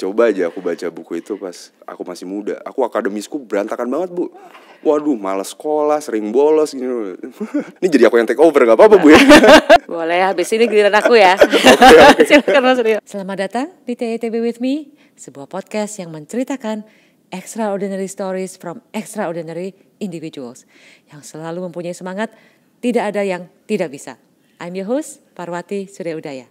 coba aja aku baca buku itu pas aku masih muda aku akademisku berantakan banget bu waduh malas sekolah sering bolos gini ini jadi aku yang take over gak apa-apa bu ya boleh habis ini giliran aku ya Oke silakan mas Rio selamat datang di TETB with me sebuah podcast yang menceritakan extraordinary stories from extraordinary individuals yang selalu mempunyai semangat tidak ada yang tidak bisa I'm your host Parwati Surya Udaya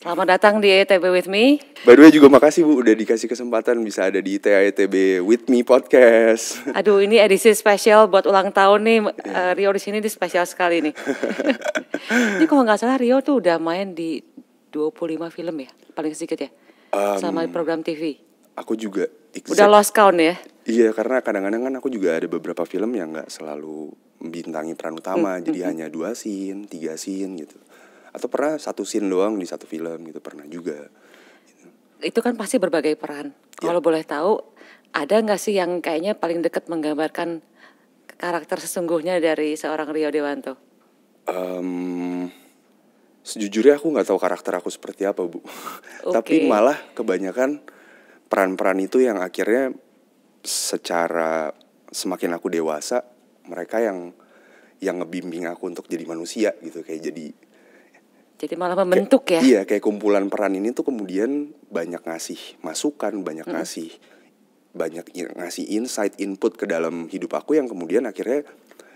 Selamat datang di ITB With Me. By the way juga makasih Bu udah dikasih kesempatan bisa ada di ITB With Me podcast. Aduh ini edisi spesial buat ulang tahun nih yeah. Iya. uh, Rio di sini di spesial sekali nih. ini kalau nggak salah Rio tuh udah main di 25 film ya paling sedikit ya um, sama program TV. Aku juga. Exact, udah lost count ya? Iya karena kadang-kadang kan aku juga ada beberapa film yang nggak selalu bintangi peran utama hmm, jadi hmm, hmm. hanya dua scene, tiga scene gitu atau pernah satu scene doang di satu film gitu pernah juga itu kan pasti berbagai peran ya. kalau boleh tahu ada nggak sih yang kayaknya paling dekat menggambarkan karakter sesungguhnya dari seorang Rio Dewanto um, sejujurnya aku nggak tahu karakter aku seperti apa bu okay. tapi malah kebanyakan peran-peran itu yang akhirnya secara semakin aku dewasa mereka yang yang ngebimbing aku untuk jadi manusia gitu kayak jadi jadi malah membentuk kayak, ya. Iya, kayak kumpulan peran ini tuh kemudian banyak ngasih masukan, banyak hmm. ngasih banyak ngasih insight input ke dalam hidup aku yang kemudian akhirnya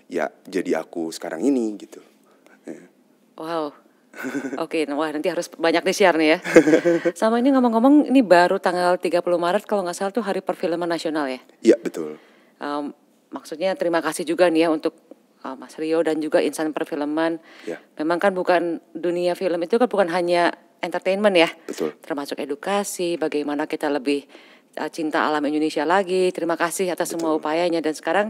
ya jadi aku sekarang ini gitu. Ya. Wow. Oke, okay, nah, wah nanti harus banyak di share nih ya. Sama ini ngomong-ngomong ini baru tanggal 30 Maret kalau nggak salah tuh hari perfilman nasional ya. Iya, betul. Um, maksudnya terima kasih juga nih ya untuk uh, Mas Rio dan juga insan perfilman. Yeah. Memang kan bukan dunia film itu kan bukan hanya entertainment ya. Betul. Termasuk edukasi, bagaimana kita lebih eh, cinta alam Indonesia lagi. Terima kasih atas Betul. semua upayanya dan sekarang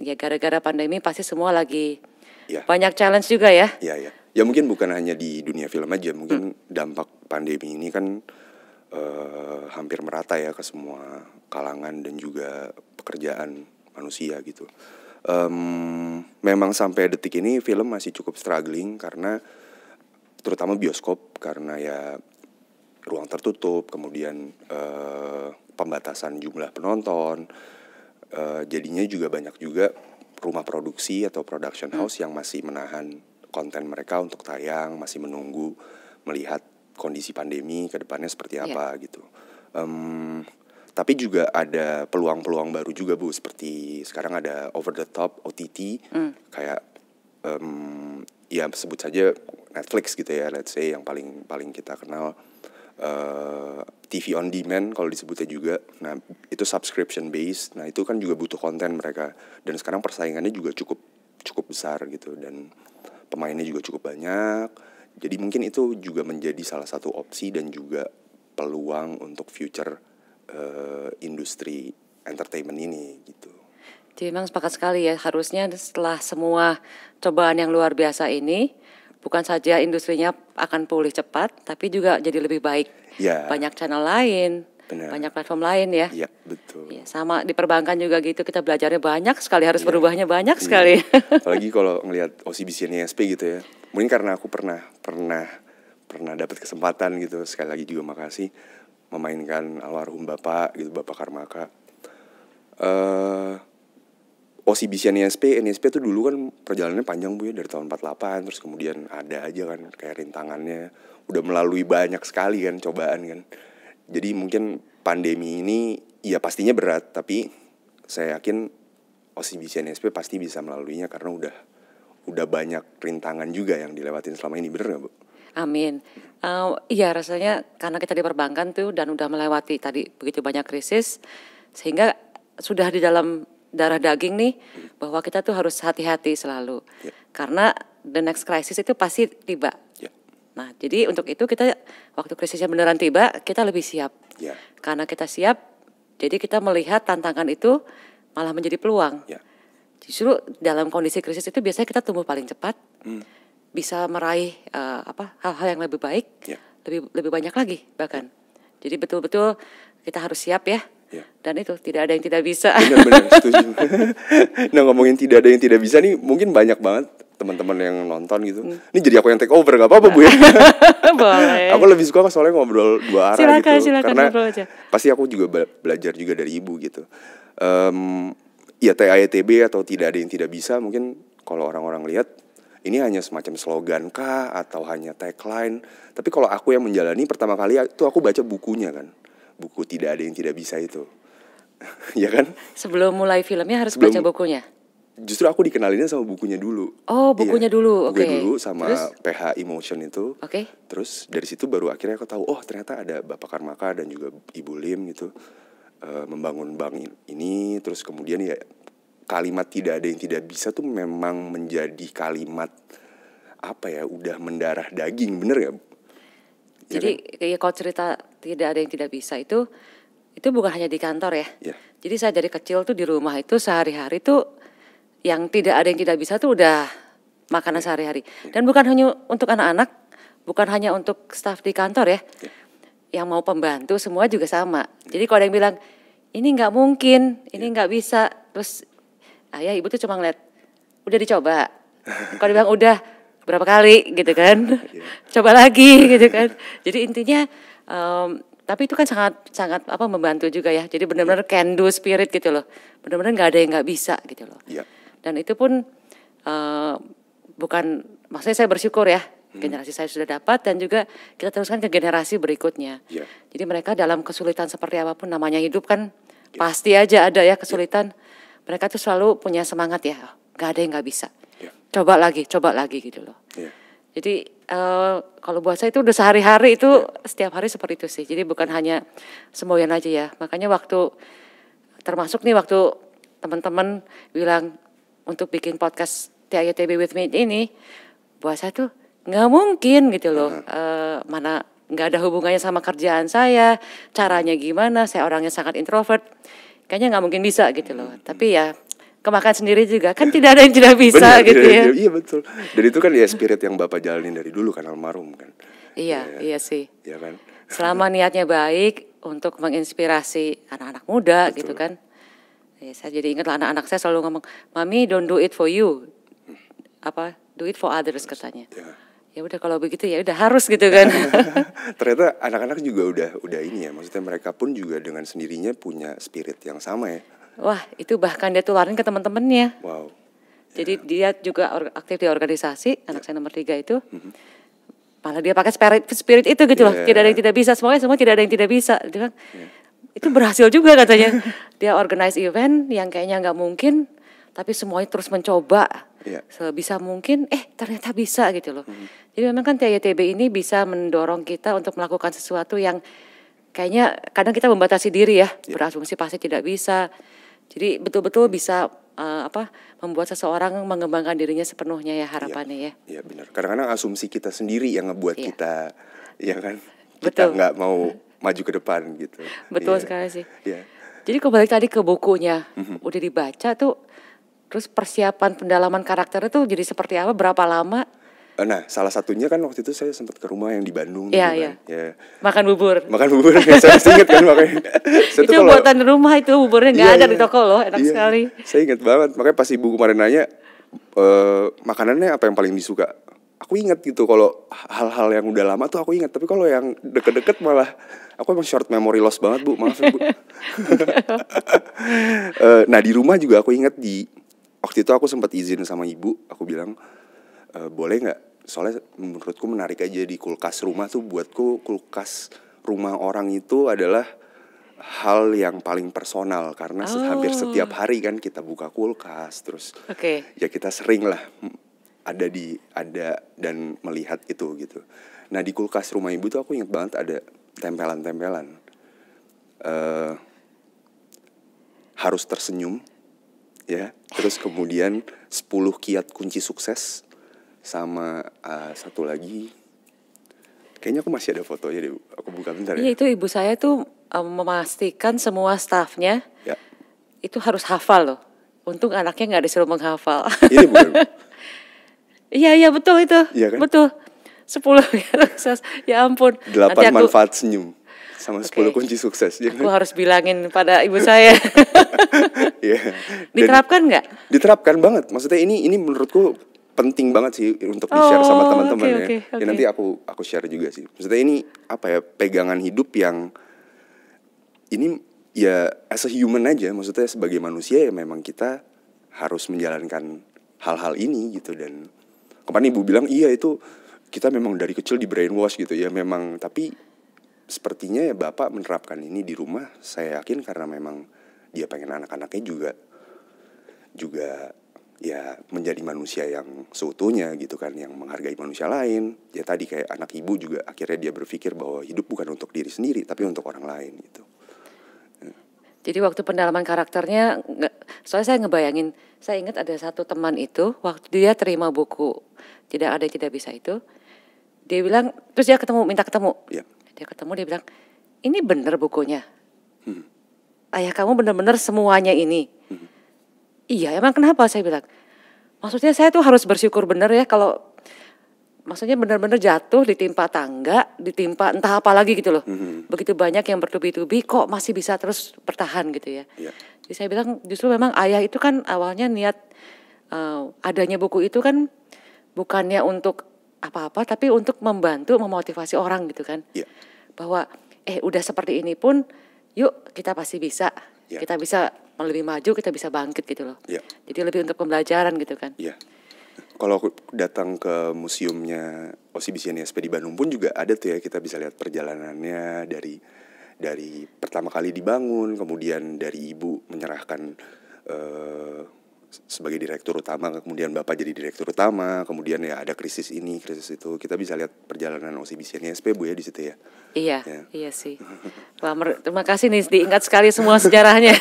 ya gara-gara pandemi pasti semua lagi yeah. banyak challenge juga ya. Iya, ya. Ya mungkin bukan hanya di dunia film aja, mungkin hmm. dampak pandemi ini kan uh, hampir merata ya ke semua kalangan dan juga pekerjaan manusia gitu um, memang sampai detik ini film masih cukup struggling karena terutama bioskop karena ya ruang tertutup kemudian uh, pembatasan jumlah penonton uh, jadinya juga banyak juga rumah produksi atau production hmm. house yang masih menahan konten mereka untuk tayang masih menunggu melihat kondisi pandemi ke depannya seperti iya. apa yeah. gitu um, tapi juga ada peluang-peluang baru juga bu seperti sekarang ada over the top OTT mm. kayak um, ya sebut saja Netflix gitu ya let's say yang paling paling kita kenal uh, eh, TV on demand kalau disebutnya juga nah itu subscription based nah itu kan juga butuh konten mereka dan sekarang persaingannya juga cukup cukup besar gitu dan pemainnya juga cukup banyak jadi mungkin itu juga menjadi salah satu opsi dan juga peluang untuk future uh, industri entertainment ini gitu. Jadi memang sepakat sekali ya harusnya setelah semua cobaan yang luar biasa ini bukan saja industrinya akan pulih cepat tapi juga jadi lebih baik. Ya. Banyak channel lain, Benar. banyak platform lain ya. ya iya betul. Ya, sama di perbankan juga gitu kita belajarnya banyak sekali harus ya. berubahnya banyak ya. sekali. Lagi kalau ngelihat OCBC dan gitu ya. Mungkin karena aku pernah pernah pernah dapat kesempatan gitu sekali lagi juga makasih memainkan almarhum bapak gitu bapak Karmaka uh, eh, OCBC NSP NSP tuh dulu kan perjalanannya panjang bu ya dari tahun 48 terus kemudian ada aja kan kayak rintangannya udah melalui banyak sekali kan cobaan kan jadi mungkin pandemi ini ya pastinya berat tapi saya yakin OCBC NSP pasti bisa melaluinya karena udah udah banyak rintangan juga yang dilewatin selama ini bener nggak bu? Amin. Uh, iya rasanya karena kita di perbankan tuh dan udah melewati tadi begitu banyak krisis sehingga sudah di dalam darah daging nih bahwa kita tuh harus hati-hati selalu yeah. karena the next crisis itu pasti tiba. Yeah. Nah jadi untuk itu kita waktu krisisnya beneran tiba kita lebih siap yeah. karena kita siap jadi kita melihat tantangan itu malah menjadi peluang. Yeah. Justru dalam kondisi krisis itu biasanya kita tumbuh paling cepat. Mm bisa meraih uh, apa hal-hal yang lebih baik, ya. lebih lebih banyak lagi bahkan. Jadi betul-betul kita harus siap ya. Ya. Dan itu tidak ada yang tidak bisa. Benar-benar setuju. nah ngomongin tidak ada yang tidak bisa nih, mungkin banyak banget teman-teman yang nonton gitu. Hmm. Ini jadi aku yang take over, gak apa-apa bu ya. Boleh. aku lebih suka soalnya ngobrol dua arah silakan, gitu. Silakan, Karena aja. pasti aku juga belajar juga dari ibu gitu. Um, ya e b atau tidak ada yang tidak bisa mungkin kalau orang-orang lihat ini hanya semacam slogan kah atau hanya tagline. Tapi kalau aku yang menjalani pertama kali itu aku baca bukunya kan. Buku tidak ada yang tidak bisa itu. ya kan? Sebelum mulai filmnya harus Sebelum, baca bukunya. Justru aku dikenalinnya sama bukunya dulu. Oh, bukunya iya. dulu. Oke. Okay. dulu sama Terus? PH Emotion itu. Oke. Okay. Terus dari situ baru akhirnya aku tahu oh ternyata ada Bapak Karmaka dan juga Ibu Lim gitu. Eh, membangun bank ini terus kemudian ya kalimat tidak ada yang tidak bisa tuh memang menjadi kalimat apa ya udah mendarah daging bener gak? Ya Jadi kan? ya kalau cerita tidak ada yang tidak bisa itu itu bukan hanya di kantor ya. Yeah. Jadi saya dari kecil tuh di rumah itu sehari-hari tuh yang tidak ada yang tidak bisa tuh udah makanan yeah. sehari-hari. Yeah. Dan bukan hanya untuk anak-anak, bukan hanya untuk staff di kantor ya. Yeah. Yang mau pembantu semua juga sama. Iya. Jadi kalau ada yang bilang ini nggak mungkin, ini iya. nggak bisa, terus ayah ya, ibu tuh cuma ngeliat udah dicoba kalau dibilang udah berapa kali gitu kan ah, iya. coba lagi gitu kan jadi intinya um, tapi itu kan sangat sangat apa membantu juga ya jadi benar-benar iya. can do spirit gitu loh benar-benar nggak ada yang nggak bisa gitu loh ya. dan itu pun uh, bukan maksudnya saya bersyukur ya hmm. generasi saya sudah dapat dan juga kita teruskan ke generasi berikutnya. ya. Jadi mereka dalam kesulitan seperti apapun namanya hidup kan ya. pasti aja ada ya kesulitan. ya mereka tuh selalu punya semangat ya nggak ada yang nggak bisa yeah. coba lagi coba lagi gitu loh yeah. jadi uh, kalau buat saya itu udah sehari-hari itu yeah. setiap hari seperti itu sih jadi bukan hanya semboyan aja ya makanya waktu termasuk nih waktu teman-teman bilang untuk bikin podcast TIATB with me ini buat saya tuh nggak mungkin gitu loh uh nah. -huh. Eh, uh, mana nggak ada hubungannya sama kerjaan saya caranya gimana saya orangnya sangat introvert kayaknya nggak mungkin bisa gitu loh hmm. tapi ya kemakan sendiri juga kan iya. tidak ada yang tidak bisa benar, gitu ya iya betul dan itu kan ya spirit yang bapak jalanin dari dulu kan almarhum kan iya ya, iya sih iya kan selama niatnya baik untuk menginspirasi anak-anak muda betul. gitu kan ya, saya jadi ingat anak-anak saya selalu ngomong mami don't do it for you hmm. apa do it for others katanya Ya ya udah kalau begitu ya udah harus gitu kan ternyata anak-anak juga udah udah ini ya maksudnya mereka pun juga dengan sendirinya punya spirit yang sama ya wah itu bahkan dia tularin ke teman-temannya wow jadi yeah. dia juga aktif di organisasi anak yeah. saya nomor tiga itu mm -hmm. malah dia pakai spirit spirit itu gitu yeah. loh ya. tidak ada yang tidak bisa semuanya semua tidak ada yang tidak bisa dia bilang, yeah. itu berhasil juga katanya dia organize event yang kayaknya nggak mungkin tapi semuanya terus mencoba yeah. sebisa mungkin eh ternyata bisa gitu loh. Mm. Jadi memang kan TYTB ini bisa mendorong kita untuk melakukan sesuatu yang kayaknya kadang kita membatasi diri ya, yeah. berasumsi pasti tidak bisa. Jadi betul-betul bisa uh, apa membuat seseorang mengembangkan dirinya sepenuhnya ya harapannya yeah. ya. Iya yeah, benar. Kadang-kadang asumsi kita sendiri yang ngebuat yeah. kita ya kan kita nggak mau hmm. maju ke depan gitu. Betul yeah. sekali sih. Yeah. Jadi kembali tadi ke bukunya, mm -hmm. udah dibaca tuh Terus persiapan pendalaman karakter itu jadi seperti apa? Berapa lama? Eh, nah, salah satunya kan waktu itu saya sempat ke rumah yang di Bandung. Iya, gitu iya. Kan? Ya. Makan bubur. Makan bubur. ya, saya masih ingat kan makanya. Saya itu kalau, buatan rumah itu buburnya nggak iya, ada iya, di toko loh, enak iya, sekali. Saya ingat banget. Makanya pas ibu kemarin nanya, e, makanannya apa yang paling disuka? Aku ingat gitu kalau hal-hal yang udah lama tuh aku ingat. Tapi kalau yang deket-deket malah aku emang short memory loss banget bu. Maaf ya bu. Eh, nah di rumah juga aku ingat di waktu itu aku sempat izin sama ibu aku bilang e, boleh nggak soalnya menurutku menarik aja di kulkas rumah tuh buatku kulkas rumah orang itu adalah hal yang paling personal karena oh. hampir setiap hari kan kita buka kulkas terus okay. ya kita sering lah ada di ada dan melihat itu gitu nah di kulkas rumah ibu tuh aku inget banget ada tempelan-tempelan uh, harus tersenyum ya terus kemudian 10 kiat kunci sukses sama uh, satu lagi kayaknya aku masih ada fotonya deh aku buka bentar ya, ya itu ibu saya tuh um, memastikan semua staffnya ya. itu harus hafal loh untung anaknya nggak disuruh menghafal ini iya, iya, bukan iya iya betul itu ya kan? betul sepuluh ya ampun delapan manfaat senyum sama okay. 10 kunci sukses. Ya aku kan? harus bilangin pada ibu saya. yeah. diterapkan nggak? Diterapkan banget. Maksudnya ini ini menurutku penting banget sih untuk di share sama oh, teman-teman okay, ya. Okay, okay. Ya nanti aku aku share juga sih. Maksudnya ini apa ya pegangan hidup yang ini ya as a human aja. Maksudnya sebagai manusia ya memang kita harus menjalankan hal-hal ini gitu dan kemarin ibu hmm. bilang iya itu kita memang dari kecil di brainwash gitu ya memang tapi sepertinya ya bapak menerapkan ini di rumah saya yakin karena memang dia pengen anak-anaknya juga juga ya menjadi manusia yang seutuhnya gitu kan yang menghargai manusia lain ya tadi kayak anak ibu juga akhirnya dia berpikir bahwa hidup bukan untuk diri sendiri tapi untuk orang lain gitu jadi waktu pendalaman karakternya soalnya saya ngebayangin saya ingat ada satu teman itu waktu dia terima buku tidak ada tidak bisa itu dia bilang terus dia ketemu minta ketemu ya dia ketemu dia bilang ini bener bukunya hmm. ayah kamu bener-bener semuanya ini hmm. iya emang kenapa saya bilang maksudnya saya tuh harus bersyukur bener ya kalau maksudnya bener-bener jatuh ditimpa tangga, ditimpa entah apa lagi gitu loh. hmm Begitu banyak yang bertubi-tubi kok masih bisa terus bertahan gitu ya. Yeah. Jadi saya bilang justru memang ayah itu kan awalnya niat uh, adanya buku itu kan bukannya untuk apa-apa tapi untuk membantu memotivasi orang gitu kan. Yeah bahwa eh udah seperti ini pun yuk kita pasti bisa ya. kita bisa lebih maju kita bisa bangkit gitu loh ya. jadi lebih untuk pembelajaran gitu kan ya kalau aku datang ke museumnya OCBC NSP di Bandung pun juga ada tuh ya kita bisa lihat perjalanannya dari dari pertama kali dibangun kemudian dari ibu menyerahkan uh, sebagai direktur utama kemudian bapak jadi direktur utama kemudian ya ada krisis ini krisis itu kita bisa lihat perjalanan OCBC SP bu ya di situ ya iya ya. iya sih Wah, terima kasih nih diingat sekali semua sejarahnya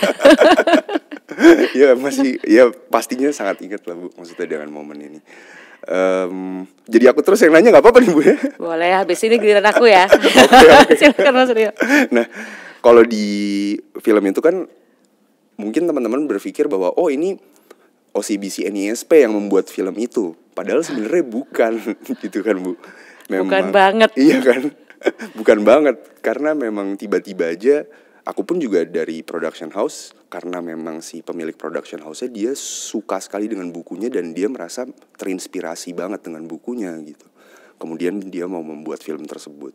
ya masih ya pastinya sangat ingat lah bu maksudnya dengan momen ini um, jadi aku terus yang nanya nggak apa-apa nih bu ya boleh habis ini giliran aku ya okay, okay. silakan mas Rio nah kalau di film itu kan mungkin teman-teman berpikir bahwa oh ini OCBC NISP e yang membuat film itu padahal sebenarnya bukan gitu kan Bu memang, bukan banget iya kan bukan banget karena memang tiba-tiba aja aku pun juga dari production house karena memang si pemilik production house dia suka sekali dengan bukunya dan dia merasa terinspirasi banget dengan bukunya gitu kemudian dia mau membuat film tersebut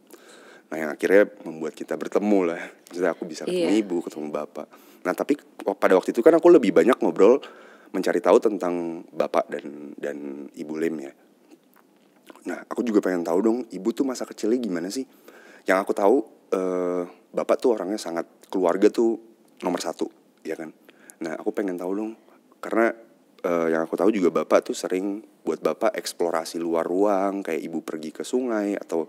nah yang akhirnya membuat kita bertemu lah jadi aku bisa ketemu yeah. ibu ketemu bapak nah tapi pada waktu itu kan aku lebih banyak ngobrol mencari tahu tentang bapak dan dan ibu Lim ya. Nah, aku juga pengen tahu dong ibu tuh masa kecilnya gimana sih? Yang aku tahu eh, bapak tuh orangnya sangat keluarga tuh nomor satu, ya kan? Nah, aku pengen tahu dong karena eh, yang aku tahu juga bapak tuh sering buat bapak eksplorasi luar ruang kayak ibu pergi ke sungai atau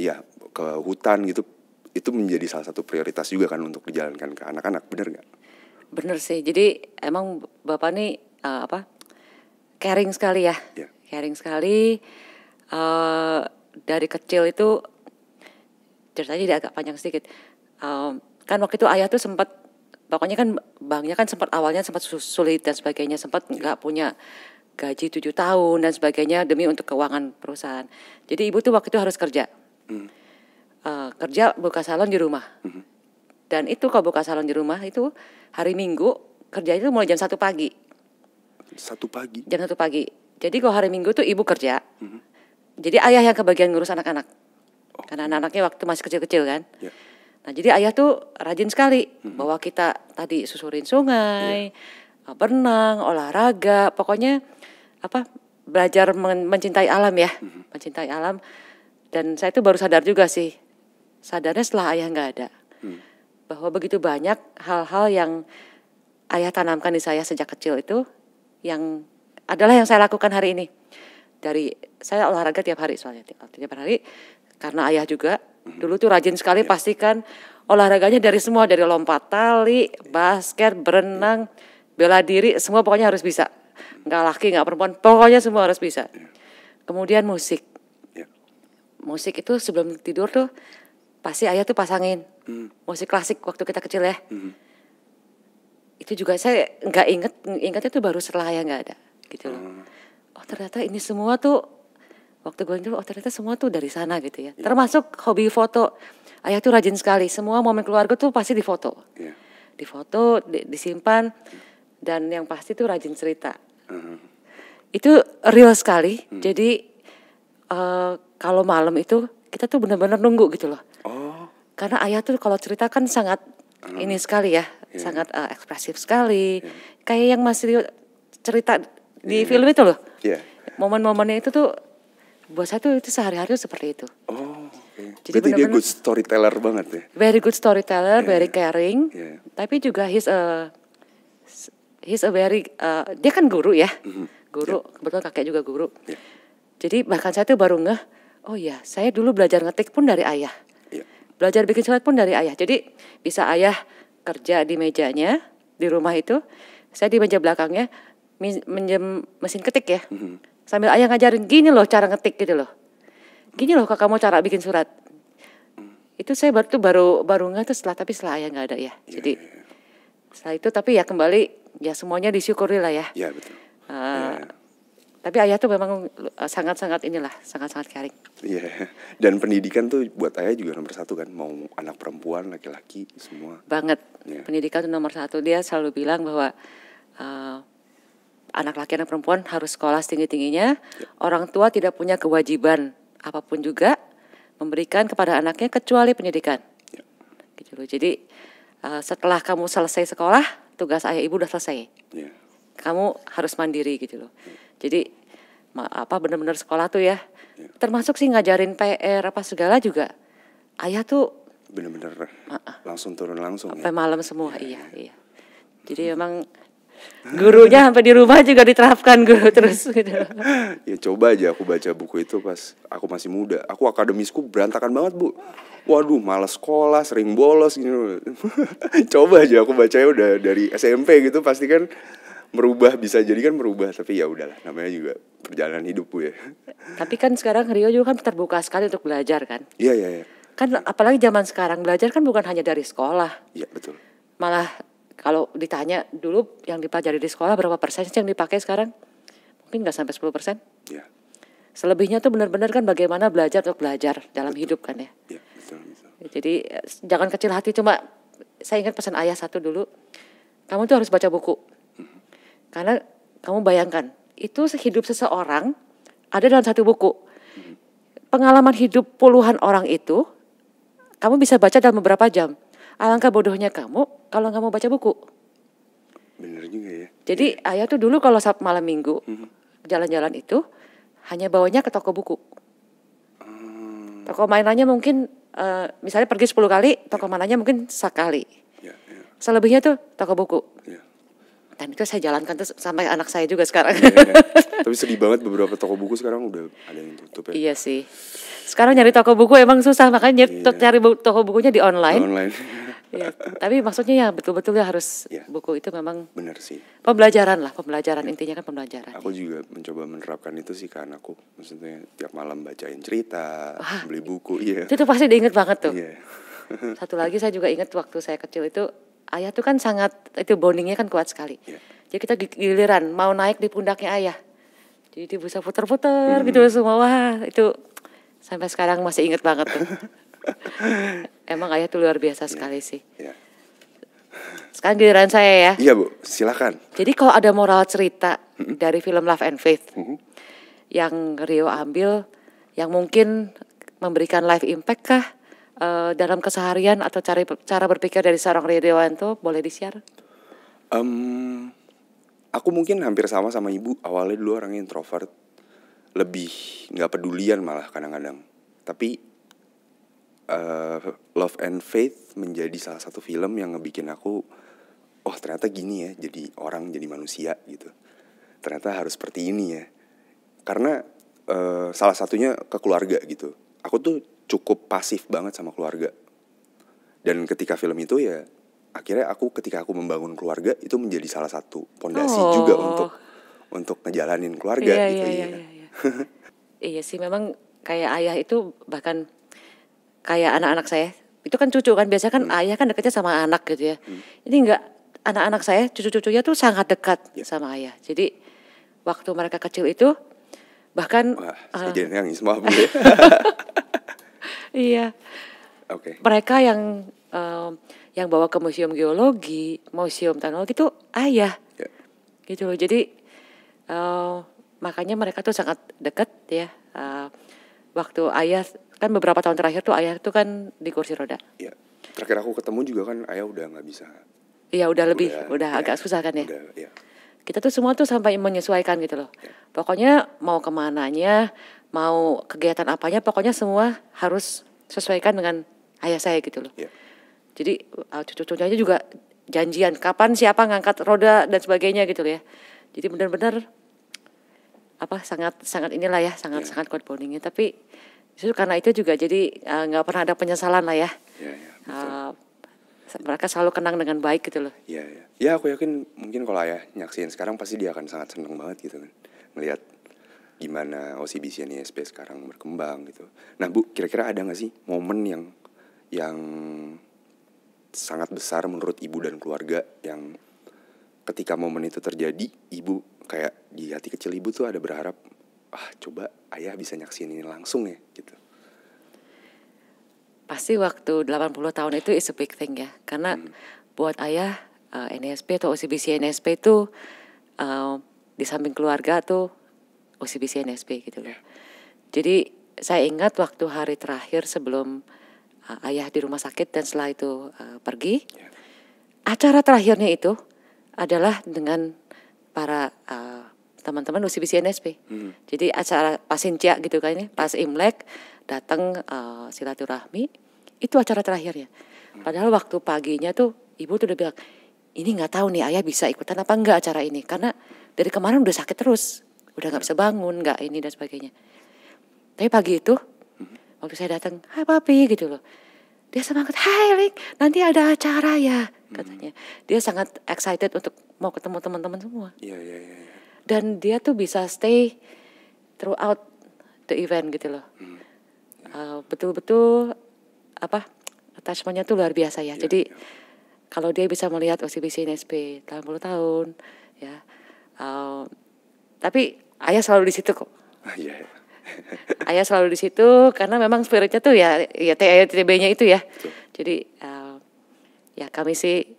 ya ke hutan gitu itu menjadi salah satu prioritas juga kan untuk dijalankan ke anak-anak bener nggak? Bener sih. Jadi emang Bapak nih uh, apa? caring sekali ya. Yeah. Caring sekali. Uh, dari kecil itu ceritanya tidak agak panjang sedikit. Um, kan waktu itu ayah tuh sempat pokoknya kan banknya kan sempat awalnya sempat sulit dan sebagainya sempat ya. nggak punya gaji tujuh tahun dan sebagainya demi untuk keuangan perusahaan jadi ibu tuh waktu itu harus kerja hmm. uh, kerja buka salon di rumah hmm. Dan itu kalau buka salon di rumah itu hari Minggu kerja itu mulai jam satu pagi. Satu pagi. Jam satu pagi. Jadi kalau hari Minggu tuh ibu kerja. Mm-hmm. Jadi ayah yang kebagian ngurus anak-anak. Oh. Karena anak-anaknya waktu masih kecil-kecil kan. Yeah. Nah jadi ayah tuh rajin sekali mm-hmm. bahwa kita tadi susurin sungai, yeah. berenang, olahraga, pokoknya apa belajar mencintai alam ya, mm-hmm. mencintai alam. Dan saya itu baru sadar juga sih, sadarnya setelah ayah nggak ada. Mm bahwa begitu banyak hal-hal yang ayah tanamkan di saya sejak kecil itu yang adalah yang saya lakukan hari ini. Dari saya olahraga tiap hari soalnya tiap, hari karena ayah juga mhm. dulu tuh rajin sekali iya. pastikan olahraganya dari semua dari lompat tali, iya. basket, berenang, iya. bela diri semua pokoknya harus bisa. Enggak laki, enggak perempuan, pokoknya semua harus bisa. Kemudian musik. Musik itu sebelum tidur tuh pasti ayah tuh pasangin hmm. musik klasik waktu kita kecil ya. Hmm. Itu juga saya nggak inget, ingetnya tuh baru setelah ya nggak ada gitu loh. Hmm. Oh ternyata ini semua tuh waktu gue dulu oh ternyata semua tuh dari sana gitu ya. Yeah. Termasuk hobi foto. Ayah tuh rajin sekali. Semua momen keluarga tuh pasti difoto. Yeah. Difoto, di, disimpan hmm. dan yang pasti tuh rajin cerita. hmm. Itu real sekali. Hmm. Jadi uh, kalau malam itu kita tuh benar-benar nunggu gitu loh. Oh. Karena ayah tuh kalau cerita kan sangat Anak. ini sekali ya, yeah. sangat uh, ekspresif sekali. Yeah. Kayak yang masih cerita di yeah. film itu loh. Yeah. Momen-momennya itu tuh buat saya tuh itu sehari-hari seperti itu. Oh. Okay. Jadi Berarti bener -bener, dia good storyteller banget ya. Very good storyteller, yeah. very caring. Yeah. Tapi juga he's a he's a very uh, dia kan guru ya. Mm -hmm. Guru, yeah. kebetulan kakek juga guru. Yeah. Jadi bahkan saya tuh baru ngeh, oh ya, saya dulu belajar ngetik pun dari ayah. Belajar bikin surat pun dari ayah. Jadi bisa ayah kerja di mejanya di rumah itu, saya di meja belakangnya minjem mesin ketik ya. Mm-hmm. Sambil ayah ngajarin gini loh cara ngetik gitu loh. Gini loh kakak mau cara bikin surat. Mm. Itu saya baru tuh baru baru nggak tuh setelah tapi setelah ayah nggak ada ya. Iya, Jadi iya, iya. setelah itu tapi ya kembali ya semuanya disyukuri lah ya. Iya betul. Uh, tapi ayah tuh memang eh, sangat-sangat inilah, sangat-sangat caring. Iya. Yeah. Dan pendidikan tuh buat ayah juga nomor satu kan, mau anak perempuan, laki-laki, semua. Banget. Yeah. Pendidikan tuh nomor satu. Dia selalu bilang bahwa uh, anak laki anak perempuan harus sekolah setinggi tingginya. Yeah. Orang tua tidak punya kewajiban apapun juga memberikan kepada anaknya kecuali pendidikan. Yeah. Gitu loh. Jadi uh, setelah kamu selesai sekolah, tugas ayah ibu udah selesai. Yeah kamu harus mandiri gitu loh jadi apa benar-benar sekolah tuh ya iya. termasuk sih ngajarin PR apa segala juga ayah tuh benar-benar langsung turun langsung sampai ya. malam semua iya iya, iya iya jadi emang gurunya sampai di rumah juga diterapkan guru terus gitu. ya coba aja aku baca buku itu pas aku masih muda. Aku akademisku berantakan banget, Bu. Waduh, males sekolah, sering bolos gitu. coba aja aku bacanya udah dari SMP gitu pasti kan merubah bisa jadi kan merubah tapi ya udahlah namanya juga perjalanan hidup gue. Ya. Tapi kan sekarang Rio juga kan terbuka sekali untuk belajar kan? Iya iya. iya. Kan apalagi zaman sekarang belajar kan bukan hanya dari sekolah. Iya betul. Malah kalau ditanya dulu yang dipelajari di sekolah berapa persen sih yang dipakai sekarang? Mungkin nggak sampai 10 persen. Iya. Selebihnya tuh benar-benar kan bagaimana belajar untuk belajar dalam betul. hidup kan ya. Iya betul, betul. Jadi eh, jangan kecil hati cuma saya ingat pesan ayah satu dulu. Kamu tuh harus baca buku karena kamu bayangkan, itu hidup seseorang ada dalam satu buku. Pengalaman hidup puluhan orang itu kamu bisa baca dalam beberapa jam. Alangkah bodohnya kamu kalau kamu baca buku. Bener juga ya. Jadi ya. ayah tuh dulu kalau saat malam minggu mhm. jalan-jalan itu hanya bawanya ke toko buku. Hmm. Toko mainannya mungkin uh, misalnya pergi 10 kali, toko ya. mainannya mungkin sekali. Ya, ya. Selebihnya tuh toko buku kan itu saya jalankan terus sampai anak saya juga sekarang. Ya, ya. Tapi sedih banget beberapa toko buku sekarang udah ada yang tutup ya. Iya sih. Sekarang nyari toko buku emang susah makanya iya. nyari, iya. toko bukunya di online. Online. ya, tapi maksudnya ya betul-betul ya harus ya. buku itu memang benar sih. Pembelajaran lah, pembelajaran ya. intinya kan pembelajaran. Aku juga mencoba menerapkan itu sih karena aku maksudnya tiap malam bacain cerita, Wah, beli buku, iya. Itu pasti diinget banget tuh. Iya. Satu lagi saya juga ingat waktu saya kecil itu ayah tuh kan sangat itu bondingnya kan kuat sekali. Yeah. Jadi kita giliran mau naik di pundaknya ayah. Jadi bisa puter-puter hmm. gitu semua wah itu sampai sekarang masih inget banget tuh. Emang ayah tuh luar biasa yeah. sekali sih. Yeah. Sekarang giliran saya ya. Iya bu, silakan. Jadi kalau ada moral cerita mm -hmm. dari film Love and Faith mm -hmm. yang Rio ambil, yang mungkin memberikan life impact kah? uh, dalam keseharian atau cara cara berpikir dari seorang Ridwan tuh boleh di-share? Um, aku mungkin hampir sama sama ibu awalnya dulu orang introvert lebih nggak pedulian malah kadang-kadang tapi uh, Love and Faith menjadi salah satu film yang ngebikin aku oh ternyata gini ya jadi orang jadi manusia gitu ternyata harus seperti ini ya karena uh, salah satunya ke keluarga gitu aku tuh cukup pasif banget sama keluarga. Dan ketika film itu ya akhirnya aku ketika aku membangun keluarga itu menjadi salah satu pondasi oh. juga untuk untuk ngejalanin keluarga iya, gitu iya, ya. Iya, iya. iya sih memang kayak ayah itu bahkan kayak anak-anak saya itu kan cucu kan biasanya kan hmm. ayah kan deketnya sama anak gitu ya. Hmm. Ini enggak anak-anak saya cucu-cucunya tuh sangat dekat yeah. sama ayah. Jadi waktu mereka kecil itu bahkan Wah, ah. saya uh, jadi nangis maaf Iya. Oke. Okay. Mereka yang um, yang bawa ke museum geologi, museum teknologi itu ayah. Yeah. Gitu loh. Jadi um, makanya mereka tuh sangat dekat ya. Uh, waktu ayah kan beberapa tahun terakhir tuh ayah tuh kan di kursi roda. Iya. Yeah. Terakhir aku ketemu juga kan ayah udah nggak bisa. Iya udah lebih, udah, udah ya, agak susah kan ya. Udah, ya. Kita tuh semua tuh sampai menyesuaikan gitu loh. Ya. Pokoknya mau kemananya, mau kegiatan apanya pokoknya semua harus sesuaikan dengan ayah saya gitu loh. Yeah. Jadi uh, cucu-cucunya juga janjian kapan siapa ngangkat roda dan sebagainya gitu loh ya. Jadi benar-benar apa sangat sangat inilah ya sangat yeah. sangat kuat bondingnya tapi justru karena itu juga jadi uh, nggak uh, pernah ada penyesalan lah ya. Yeah, iya, uh, yeah, betul. Uh, mereka selalu kenang dengan baik gitu loh. Iya, yeah, Yeah. Ya aku yakin mungkin kalau ayah nyaksiin sekarang pasti dia akan sangat senang banget gitu kan. Melihat gimana OCBC NISP e sekarang berkembang gitu. Nah Bu, kira-kira ada nggak sih momen yang yang sangat besar menurut ibu dan keluarga yang ketika momen itu terjadi, ibu kayak di hati kecil ibu tuh ada berharap, ah coba ayah bisa nyaksin ini langsung ya gitu. Pasti waktu 80 tahun itu is a big thing ya, karena hmm. buat ayah uh, eh, NSP e atau OCBC NSP e itu uh, eh, di samping keluarga tuh OCBC NSB gitu loh. Yeah. Jadi saya ingat waktu hari terakhir sebelum uh, ayah di rumah sakit dan setelah itu uh, pergi, yeah. acara terakhirnya itu adalah dengan para teman eh, teman-teman UCBC NSB. Hmm. Jadi acara Pasincia gitu kan ini, ya, pas Imlek datang uh, silaturahmi, itu acara terakhirnya. Hmm. Padahal waktu paginya tuh ibu tuh udah bilang, ini nggak tahu nih ayah bisa ikutan apa enggak acara ini karena dari kemarin udah sakit terus udah nggak bisa bangun nggak ini dan sebagainya tapi pagi itu mm-hmm. waktu saya datang hai papi gitu loh dia semangat hai Link nanti ada acara ya mm-hmm. katanya dia sangat excited untuk mau ketemu teman-teman semua iya, iya iya iya. dan dia tuh bisa stay throughout the event gitu loh betul-betul mm-hmm. uh, betul-betul apa attachmentnya tuh luar biasa ya yeah, jadi yeah. kalau dia bisa melihat OCBC NSP 80 tahun ya uh, tapi ayah selalu di situ kok. Ah, iya. iya. ayah selalu di situ karena memang spiritnya tuh ya ya TB-nya ya itu ya. Jadi uh, ya kami sih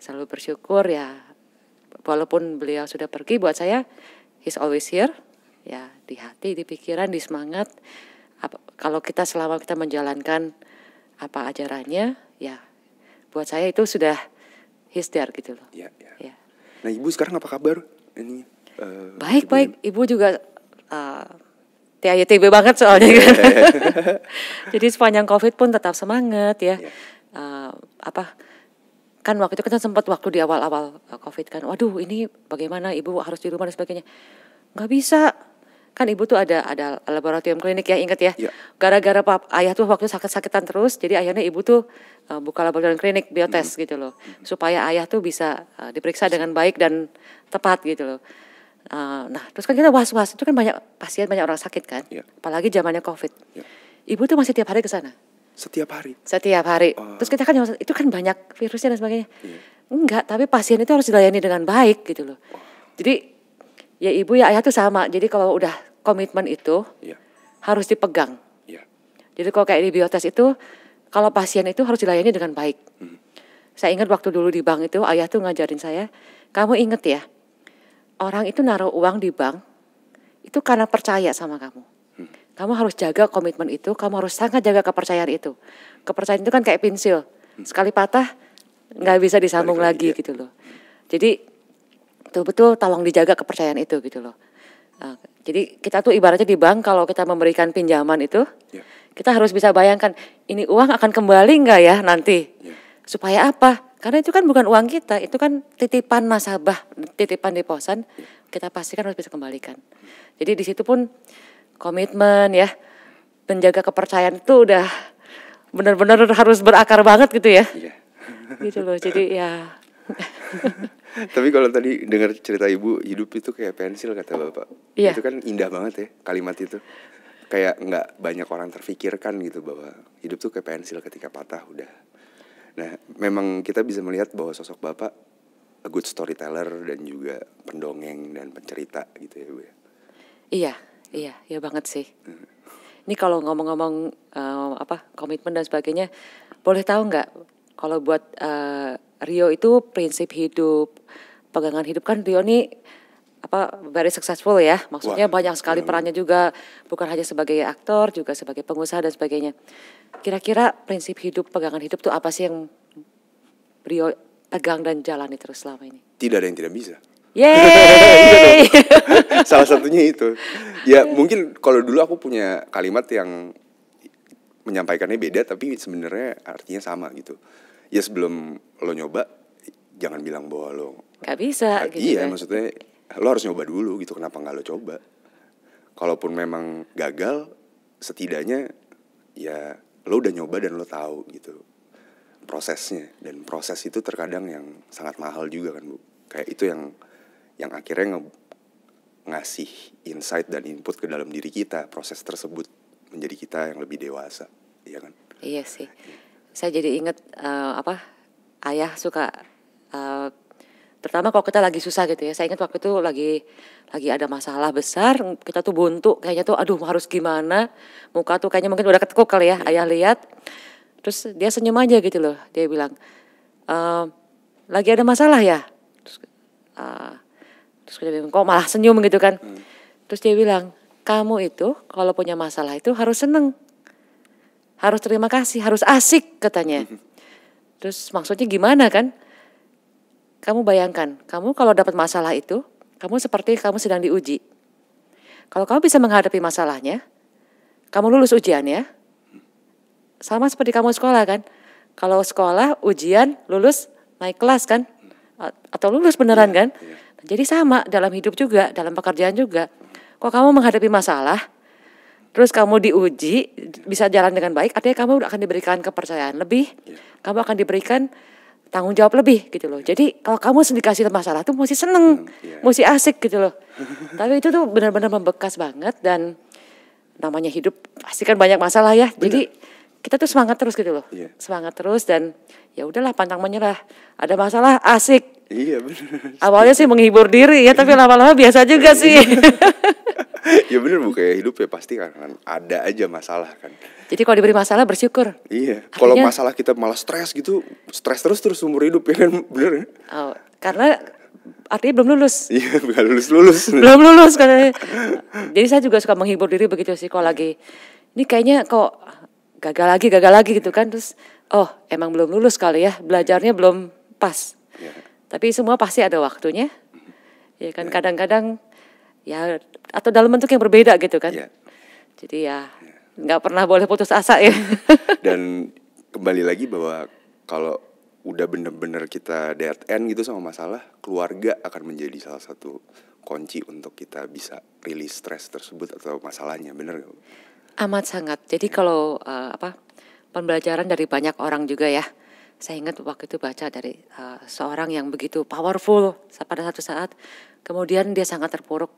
selalu bersyukur ya walaupun beliau sudah pergi buat saya he's always here ya di hati, di pikiran, di semangat. Apa, kalau kita selama kita menjalankan apa ajarannya ya buat saya itu sudah he's there gitu loh. Iya, ya. Ya. Nah, Ibu sekarang apa kabar? Ini Eh, baik baik, ibu juga uh, eh, TITB banget soalnya kan. Jadi sepanjang COVID pun tetap semangat ya. Yeah. Iya. Uh, apa kan waktu itu kan sempat waktu di awal-awal eh, COVID kan, waduh ini bagaimana ibu harus di rumah dan sebagainya. Nggak bisa, kan ibu tuh ada ada laboratorium klinik ya ingat ya iya. gara-gara yeah. ayah tuh waktu sakit-sakitan terus jadi akhirnya ibu tuh uh, buka laboratorium klinik biotest mm -hmm. gitu loh supaya ayah tuh bisa diperiksa dengan baik dan tepat gitu loh Uh, nah, terus kan kita was-was, itu kan banyak pasien, banyak orang sakit kan, yeah. apalagi zamannya COVID. Yeah. Ibu tuh masih tiap hari ke sana. Setiap hari. Setiap hari. Uh. Terus kita kan itu kan banyak virusnya dan sebagainya. Yeah. Enggak, tapi pasien itu harus dilayani dengan baik gitu loh. Uh. Jadi ya ibu ya ayah tuh sama. Jadi kalau udah komitmen itu yeah. harus dipegang. Iya. Jadi kalau kayak di biotes itu kalau pasien itu harus dilayani dengan baik. Hmm. Saya ingat waktu dulu di bank itu ayah tuh ngajarin saya, kamu inget ya orang itu naruh uang di bank itu karena percaya sama kamu. Kamu harus jaga komitmen itu, kamu harus sangat jaga kepercayaan itu. Kepercayaan itu kan kayak pensil, sekali patah nggak bisa disambung Balik lagi, ya. gitu loh. Jadi betul-betul tolong dijaga kepercayaan itu gitu loh. Nah, jadi kita tuh ibaratnya di bank kalau kita memberikan pinjaman itu, ya. kita harus bisa bayangkan ini uang akan kembali nggak ya nanti. Ya. Supaya apa? Karena itu kan bukan uang kita, itu kan titipan nasabah, titipan deposan, kita pastikan harus bisa kembalikan. Jadi di situ pun komitmen ya, menjaga kepercayaan itu udah benar-benar harus berakar banget gitu ya. Iya. Gitu loh, jadi ya. Tapi kalau tadi dengar cerita ibu, hidup itu kayak pensil kata bapak. Iya. Itu kan indah banget ya kalimat itu kayak nggak banyak orang terfikirkan gitu bahwa hidup tuh kayak pensil ketika patah udah memang kita bisa melihat bahwa sosok bapak a good storyteller dan juga pendongeng dan pencerita gitu ya bu ya? iya iya iya banget sih ini kalau ngomong-ngomong um, apa komitmen dan sebagainya boleh tahu nggak kalau buat uh, Rio itu prinsip hidup pegangan hidup kan Rio ini apa very successful ya maksudnya Wah, banyak sekali perannya juga bukan hanya sebagai aktor juga sebagai pengusaha dan sebagainya kira-kira prinsip hidup pegangan hidup tuh apa sih yang Rio tegang dan jalani terus selama ini? Tidak ada yang tidak bisa. Yeay! Salah satunya itu. Ya mungkin kalau dulu aku punya kalimat yang menyampaikannya beda tapi sebenarnya artinya sama gitu. Ya sebelum lo nyoba jangan bilang bahwa lo Gak bisa Ah, gitu. Iya, kan? maksudnya lo harus nyoba dulu gitu. Kenapa nggak lo coba? Kalaupun memang gagal setidaknya ya lo udah nyoba dan lo tahu gitu prosesnya dan proses itu terkadang yang sangat mahal juga kan bu kayak itu yang yang akhirnya nge ngasih insight dan input ke dalam diri kita proses tersebut menjadi kita yang lebih dewasa iya kan iya sih saya jadi inget uh, eh, apa ayah suka uh, terutama kalau kita lagi susah gitu ya saya ingat waktu itu lagi lagi ada masalah besar kita tuh buntu kayaknya tuh aduh harus gimana muka tuh kayaknya mungkin udah ketekuk kali ya iya. ayah lihat Terus dia senyum aja gitu loh. Dia bilang, e, lagi ada masalah ya? Terus, uh, terus dia bilang, kok malah senyum gitu kan? Hmm. Terus dia bilang, kamu itu kalau punya masalah itu harus seneng. Harus terima kasih, harus asik katanya. Hmm. Terus maksudnya gimana kan? Kamu bayangkan, kamu kalau dapat masalah itu, kamu seperti kamu sedang diuji. Kalau kamu bisa menghadapi masalahnya, kamu lulus ujian ya sama seperti kamu sekolah kan? Kalau sekolah ujian lulus naik kelas kan? Atau lulus beneran iya, kan? Iya. Jadi sama dalam hidup juga, dalam pekerjaan juga. Kok kamu menghadapi masalah, terus kamu diuji bisa jalan dengan baik artinya kamu akan diberikan kepercayaan lebih yeah. kamu akan diberikan tanggung jawab lebih gitu loh jadi kalau kamu kasih masalah tuh mesti seneng hmm, yeah. mesti asik gitu loh tapi itu tuh benar-benar membekas banget dan namanya hidup pasti kan banyak masalah ya Bener. jadi kita tuh semangat terus gitu loh. Iya. Semangat terus dan ya udahlah pantang menyerah. Ada masalah asik. Iya benar. Awalnya sih menghibur diri ya, tapi lama-lama biasa juga iya. sih. ya benar bu kayak hidup ya pasti kan ada aja masalah kan. Jadi kalau diberi masalah bersyukur. Iya. Kalau masalah kita malah stres gitu, stres terus terus umur hidup ya kan bener. Ya? Oh, karena artinya belum lulus. Iya, belum lulus lulus. belum lulus katanya. Jadi saya juga suka menghibur diri begitu sih kalau lagi ini kayaknya kok gagal lagi gagal lagi gitu kan terus oh emang belum lulus kali ya belajarnya belum pas ya. tapi semua pasti ada waktunya mhm. ya kan iya. kadang-kadang ya. ya atau dalam bentuk yang berbeda gitu kan ya. jadi ya iya. nggak ya. pernah boleh putus asa ya dan kembali lagi bahwa kalau udah bener-bener kita dead end gitu sama masalah keluarga akan menjadi salah satu kunci untuk kita bisa rilis stres tersebut atau masalahnya bener gak? Amat sangat. Jadi kalau uh, apa pembelajaran dari banyak orang juga ya. Saya ingat waktu itu baca dari uh, seorang yang begitu powerful pada satu saat, kemudian dia sangat terpuruk.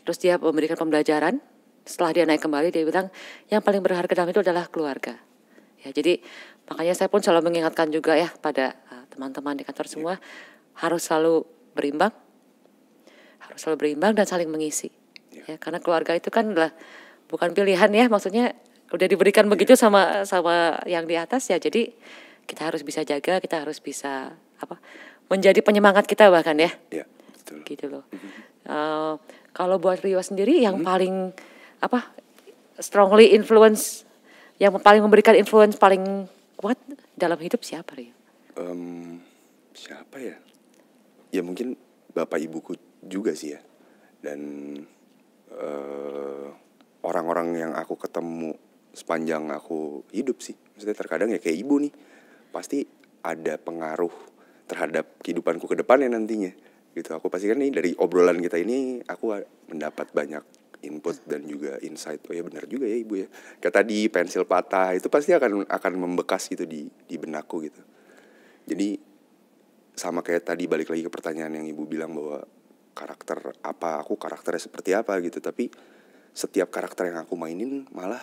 Terus dia memberikan pembelajaran. Setelah dia naik kembali, dia bilang yang paling berharga dalam itu adalah keluarga. Ya, jadi makanya saya pun selalu mengingatkan juga ya pada teman eh, teman-teman di kantor semua ya. harus selalu berimbang, harus selalu berimbang dan saling mengisi. Ya, ya karena keluarga itu kan adalah bukan pilihan ya maksudnya udah diberikan iya. begitu sama sama yang di atas ya jadi kita harus bisa jaga kita harus bisa apa menjadi penyemangat kita bahkan ya, ya betul. gitu loh mm -hmm. uh, kalau buat Rio sendiri yang hmm. paling apa strongly influence yang paling memberikan influence paling kuat dalam hidup siapa Rio? Um, siapa ya? Ya mungkin bapak ibuku juga sih ya dan uh, orang-orang yang aku ketemu sepanjang aku hidup sih maksudnya terkadang ya kayak ibu nih pasti ada pengaruh terhadap kehidupanku ke depannya nantinya gitu aku pastikan nih dari obrolan kita ini aku mendapat banyak input dan juga insight oh ya benar juga ya ibu ya kayak tadi pensil patah itu pasti akan akan membekas gitu di di benakku gitu jadi sama kayak tadi balik lagi ke pertanyaan yang ibu bilang bahwa karakter apa aku karakternya seperti apa gitu tapi setiap karakter yang aku mainin malah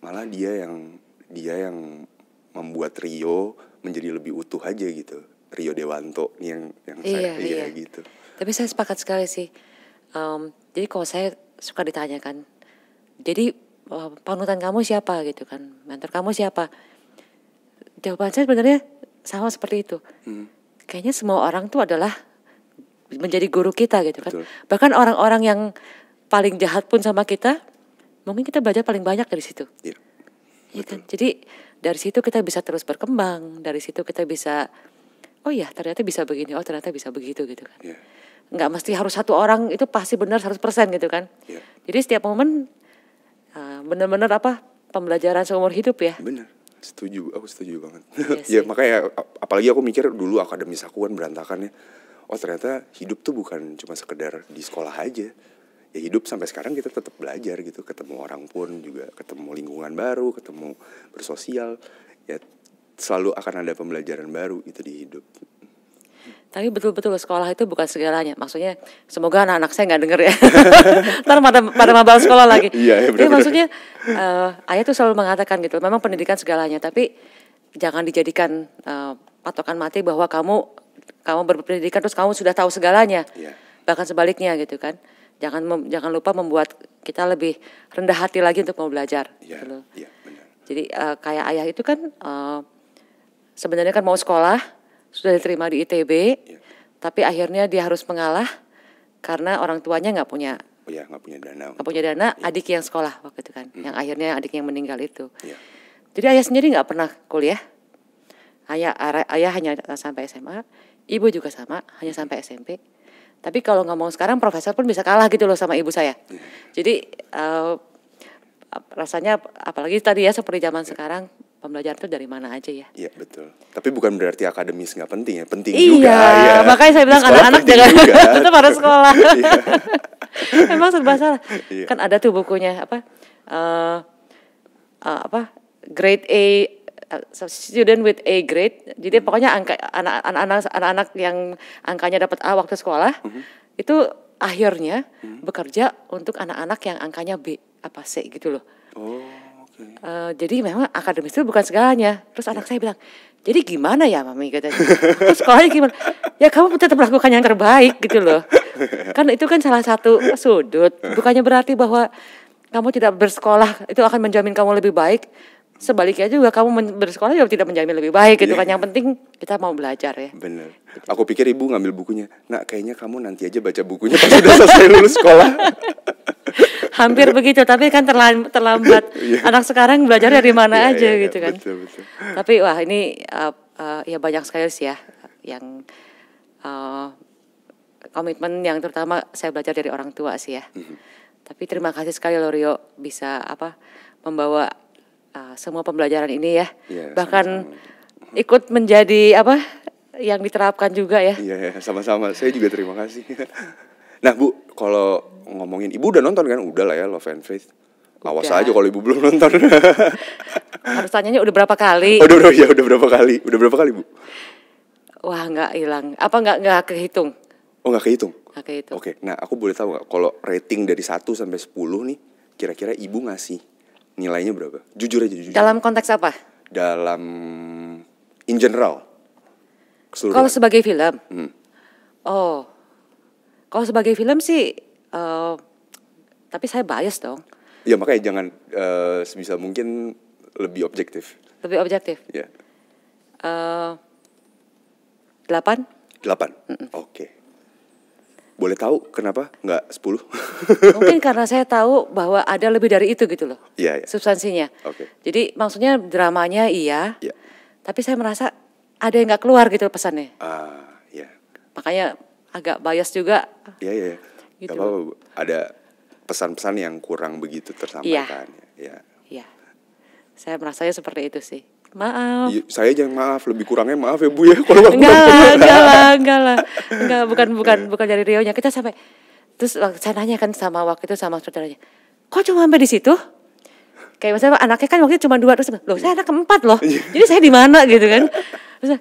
malah dia yang dia yang membuat Rio menjadi lebih utuh aja gitu Rio Dewanto nih yang yang iya, saya iya, iya gitu tapi saya sepakat sekali sih um, jadi kalau saya suka ditanyakan jadi uh, panutan kamu siapa gitu kan mentor kamu siapa jawaban saya sebenarnya sama seperti itu hmm. kayaknya semua orang tuh adalah menjadi guru kita gitu kan Betul. bahkan orang-orang yang paling jahat pun sama kita, mungkin kita belajar paling banyak dari situ. Iya. Ya kan? Jadi dari situ kita bisa terus berkembang, dari situ kita bisa oh iya ternyata bisa begini, oh ternyata bisa begitu gitu kan. Iya. Nggak mesti harus satu orang itu pasti benar 100% gitu kan. Iya. Jadi setiap momen uh, benar-benar apa pembelajaran seumur hidup ya. Benar setuju aku setuju banget iya ya makanya apalagi aku mikir dulu akademis aku kan berantakannya oh ternyata hidup tuh bukan cuma sekedar di sekolah aja ya hidup sampai sekarang kita tetap belajar gitu ketemu orang pun juga ketemu lingkungan baru ketemu bersosial ya selalu akan ada pembelajaran baru itu di hidup tapi betul-betul sekolah itu bukan segalanya maksudnya semoga anak-anak saya nggak denger ya ntar pada pada mabal sekolah lagi iya, ya, bener maksudnya uh, ayah tuh selalu mengatakan gitu memang pendidikan segalanya tapi jangan dijadikan uh, patokan mati bahwa kamu kamu berpendidikan terus kamu sudah tahu segalanya yeah. bahkan sebaliknya gitu kan jangan mem, jangan lupa membuat kita lebih rendah hati lagi untuk mau belajar yeah, gitu iya, Jadi uh, kayak ayah itu kan uh, sebenarnya kan mau sekolah sudah diterima di ITB, yeah. tapi akhirnya dia harus mengalah karena orang tuanya nggak punya oh, ya nggak punya dana nggak punya dana ya. adik yang sekolah waktu itu kan hmm. yang akhirnya adik yang meninggal itu ya. jadi ayah sendiri nggak pernah kuliah ayah ayah hanya sampai SMA ibu juga sama hanya sampai SMP tapi kalau nggak mau sekarang profesor pun bisa kalah gitu loh sama ibu saya. Iya. Jadi uh, rasanya apalagi tadi ya seperti zaman iya. sekarang pembelajaran itu dari mana aja ya. Iya betul. Tapi bukan berarti akademis nggak penting ya, penting iya, juga. Iya. Makanya saya bilang anak-anak jangan itu pada sekolah. Iya. Emang serba salah. Iya. Kan ada tuh bukunya apa? Uh, uh, apa? Grade A Uh, student with A grade. Jadi hmm. pokoknya angka anak-anak anak-anak yang angkanya dapat A waktu sekolah hmm. itu akhirnya hmm. bekerja untuk anak-anak yang angkanya B apa C gitu loh. Oh, uh, jadi memang akademis itu bukan segalanya. Terus yeah. anak iya. saya bilang, jadi gimana ya mami katanya? Terus sekolahnya gimana? Ya kamu tetap melakukan yang terbaik gitu loh. Kan itu kan salah satu sudut. Bukannya berarti bahwa kamu tidak bersekolah itu akan menjamin kamu lebih baik sebaliknya juga kamu bersekolah juga tidak menjamin lebih baik gitu kan. Iya. Yang penting kita mau belajar ya. Bener. Aku pikir ibu ngambil bukunya. Nak kayaknya kamu nanti aja baca bukunya pas sudah selesai lulus sekolah. Hampir begitu, tapi kan terlambat. terlambat. Iya. yeah. Anak sekarang belajar dari mana yeah, aja yeah, gitu yeah, kan. Betul, betul. Tapi wah ini uh, uh, ya banyak sekali sih ya yang uh, komitmen yang terutama saya belajar dari orang tua sih ya. Mm -hmm. Tapi terima kasih sekali lorio bisa apa membawa Eh, semua pembelajaran ini ya. Yeah, Bahkan sama -sama. Hmm. ikut menjadi apa yang diterapkan juga ya. Iya, yeah, sama-sama. Saya juga terima kasih. nah, Bu, kalau ngomongin Ibu udah nonton kan? Udah lah ya Love and Faith. Awas udah. aja kalau Ibu belum nonton. Harus tanyanya udah berapa kali? Oh, udah, udah, ya, udah berapa kali? Udah berapa kali, Bu? Wah, nggak hilang. Apa nggak nggak kehitung? Oh, nggak kehitung. Nggak kehitung. Oke. Okay. Nah, aku boleh tahu nggak kalau rating dari 1 sampai 10 nih, kira-kira Ibu ngasih nilainya berapa? Jujur aja jujur. Dalam konteks apa? Dalam in general. Kalau sebagai film? Hmm. Oh. Kalau sebagai film sih uh, tapi saya bias dong. Ya makanya jangan uh, sebisa mungkin lebih objektif. Lebih objektif. Ya. Yeah. Uh, delapan. Delapan. Mm -mm. Oke. Okay. Boleh tahu kenapa nggak 10? Mungkin karena saya tahu bahwa ada lebih dari itu gitu loh. Iya, yeah, Substansinya. Oke. Okay. Jadi maksudnya dramanya iya. Yeah. Tapi saya merasa ada yang nggak keluar gitu pesannya. Ah, uh, iya. Makanya agak bias juga. Iya, iya. iya. Gitu. Gak apa-apa. Ada pesan-pesan yang kurang begitu tersampaikan. Iya. Iya. Ya. Saya merasanya seperti itu sih maaf iya, saya jangan maaf lebih kurangnya maaf ya bu ya kalau enggak lah enggak lah enggak lah enggak bukan bukan bukan dari Rio nya kita sampai terus sananya kan sama waktu itu sama saudaranya kok cuma sampai di situ kayak misalnya anaknya kan waktu itu cuma dua terus loh saya anak keempat loh iya. jadi saya di mana gitu kan terus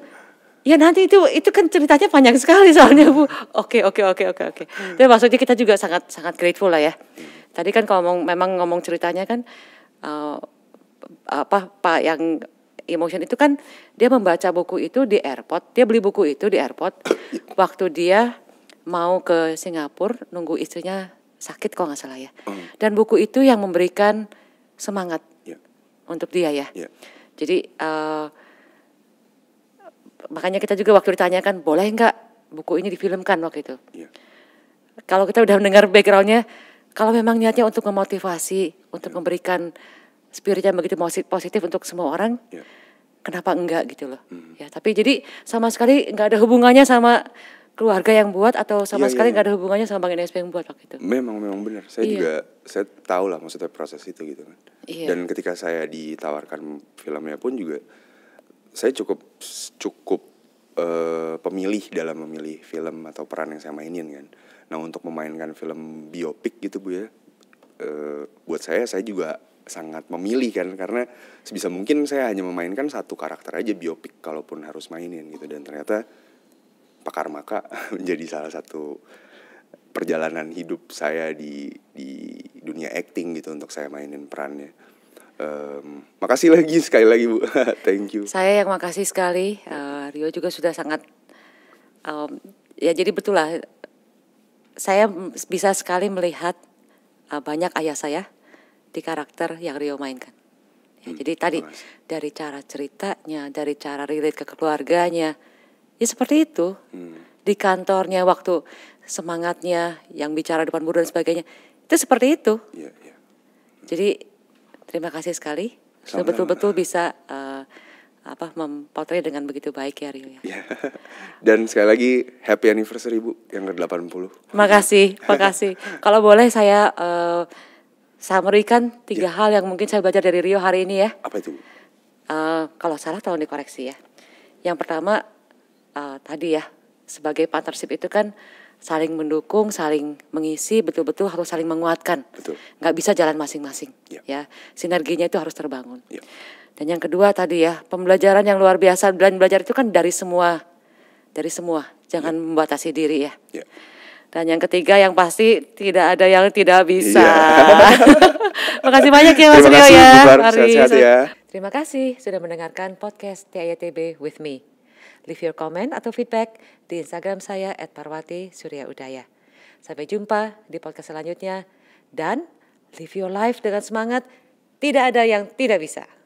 Ya nanti itu itu kan ceritanya panjang sekali soalnya Bu. Oke oke oke oke oke. Hmm. Tapi maksudnya kita juga sangat sangat grateful lah ya. Tadi kan kalau ngomong memang ngomong ceritanya kan uh, apa Pak yang Emotion itu kan dia membaca buku itu di airport, dia beli buku itu di airport waktu dia mau ke Singapura nunggu istrinya sakit kok nggak salah ya. Hmm. Dan buku itu yang memberikan semangat yeah. untuk dia ya. Yeah. Jadi uh, makanya kita juga waktu ditanyakan boleh nggak buku ini difilmkan waktu itu. Yeah. Kalau kita udah mendengar backgroundnya, kalau memang niatnya untuk memotivasi, untuk yeah. memberikan spiritnya begitu positif untuk semua orang, yeah kenapa enggak gitu loh hmm. ya tapi jadi sama sekali nggak ada hubungannya sama keluarga yang buat atau sama ya, sekali iya. nggak ya. ada hubungannya sama bang NSP yang buat waktu itu memang memang benar saya iya. juga saya tahu lah maksudnya proses itu gitu kan iya. dan ketika saya ditawarkan filmnya pun juga saya cukup cukup uh, pemilih dalam memilih film atau peran yang saya mainin kan nah untuk memainkan film biopik gitu bu ya uh, buat saya saya juga sangat memilih kan karena sebisa mungkin saya hanya memainkan satu karakter aja biopik kalaupun harus mainin gitu dan ternyata Pakar Maka menjadi salah satu perjalanan hidup saya di di dunia acting gitu untuk saya mainin perannya. Um, makasih lagi sekali lagi Bu. Thank you. Saya yang makasih sekali. Uh, Rio juga sudah sangat um, ya jadi betul lah saya bisa sekali melihat uh, banyak ayah saya di karakter yang Rio mainkan. Ya, hmm, jadi tadi terasa. dari cara ceritanya, dari cara relate ke keluarganya, ya seperti itu. Hmm. Di kantornya waktu semangatnya yang bicara depan buruh dan sebagainya, itu seperti itu. Ya, ya. Hmm. Jadi terima kasih sekali sudah betul-betul bisa uh, apa mempotret dengan begitu baik ya Rio ya. Iya. Dan sekali lagi happy anniversary Bu yang ke-80. Makasih, makasih. Kalau boleh saya uh, summary kan tiga ya. hal yang mungkin saya belajar dari Rio hari ini ya. Apa itu? Uh, kalau salah tolong dikoreksi ya. Yang pertama uh, tadi ya sebagai partnership itu kan saling mendukung, saling mengisi, betul-betul harus saling menguatkan. Betul. Nggak bisa jalan masing-masing. Ya. ya, sinerginya itu harus terbangun. Ya. Dan yang kedua tadi ya pembelajaran yang luar biasa. Belajar belajar itu kan dari semua, dari semua. Jangan ya. membatasi diri ya. ya dan yang ketiga yang pasti tidak ada yang tidak bisa. Iya. kasih banyak ya Mas Rio ya. ya. Terima kasih sudah mendengarkan podcast TIATB with me. Leave your comment atau feedback di Instagram saya at Parwati Surya Udaya. Sampai jumpa di podcast selanjutnya dan live your life dengan semangat. Tidak ada yang tidak bisa.